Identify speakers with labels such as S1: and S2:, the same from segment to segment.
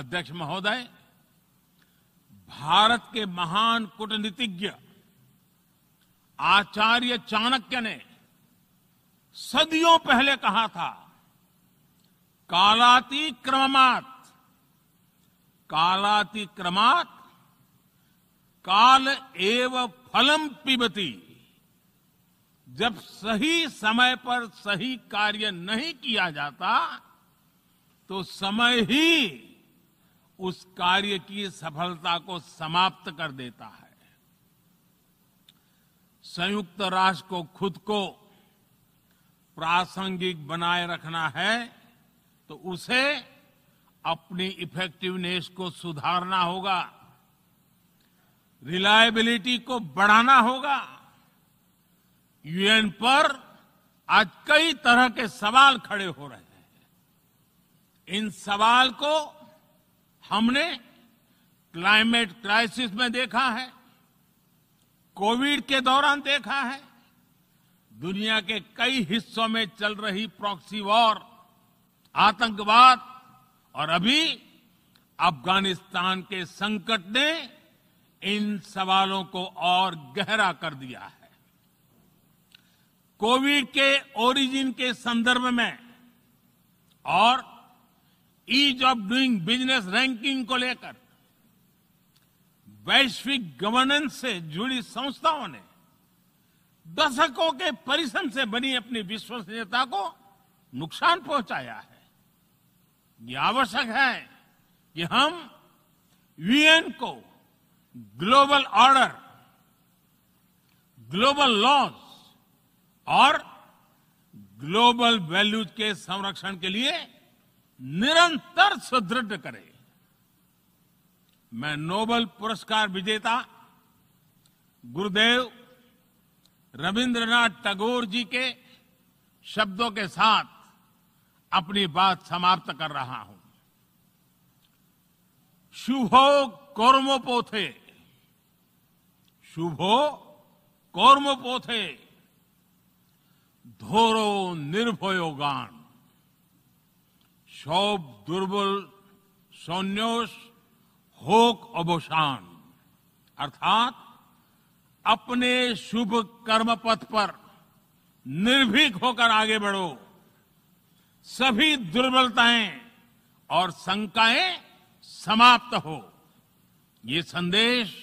S1: अध्यक्ष महोदय भारत के महान कूटनीतिज्ञ आचार्य चाणक्य ने सदियों पहले कहा था कालातिक्रमात कालातिक्रमात काल एव फलम पिबती जब सही समय पर सही कार्य नहीं किया जाता तो समय ही उस कार्य की सफलता को समाप्त कर देता है संयुक्त राष्ट्र को खुद को प्रासंगिक बनाए रखना है तो उसे अपनी इफेक्टिवनेस को सुधारना होगा रिलायबिलिटी को बढ़ाना होगा यूएन पर आज कई तरह के सवाल खड़े हो रहे हैं इन सवाल को हमने क्लाइमेट क्राइसिस में देखा है कोविड के दौरान देखा है दुनिया के कई हिस्सों में चल रही प्रॉक्सी वॉर आतंकवाद और अभी अफगानिस्तान के संकट ने इन सवालों को और गहरा कर दिया है कोविड के ओरिजिन के संदर्भ में और ease of doing business ranking को लेकर वैश्विक गवर्नेंस से जुड़ी संस्थाओं ने दशकों के परिश्रम से बनी अपनी विश्वसनीयता को नुकसान पहुंचाया है यह आवश्यक है कि हम यूएन को ग्लोबल ऑर्डर ग्लोबल लॉज और ग्लोबल वैल्यूज के संरक्षण के लिए निरंतर सुदृढ़ करे मैं नोबल पुरस्कार विजेता गुरुदेव रविंद्रनाथ टैगोर जी के शब्दों के साथ अपनी बात समाप्त कर रहा हूं शुभो कौर्मोपोथे शुभो कौर्मोपोथे धोरो निर्भयोगान शोभ दुर्बल सौन्योष होक अवसान अर्थात अपने शुभ कर्म पथ पर निर्भीक होकर आगे बढ़ो सभी दुर्बलताएं और शंकाएं समाप्त हो ये संदेश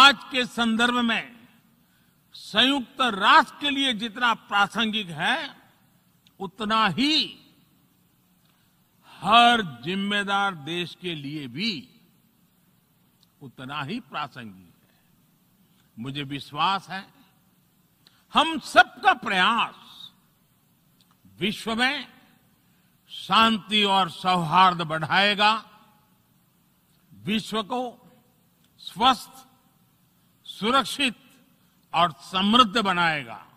S1: आज के संदर्भ में संयुक्त राष्ट्र के लिए जितना प्रासंगिक है उतना ही हर जिम्मेदार देश के लिए भी उतना ही प्रासंगिक है मुझे विश्वास है हम सबका प्रयास विश्व में शांति और सौहार्द बढ़ाएगा विश्व को स्वस्थ सुरक्षित और समृद्ध बनाएगा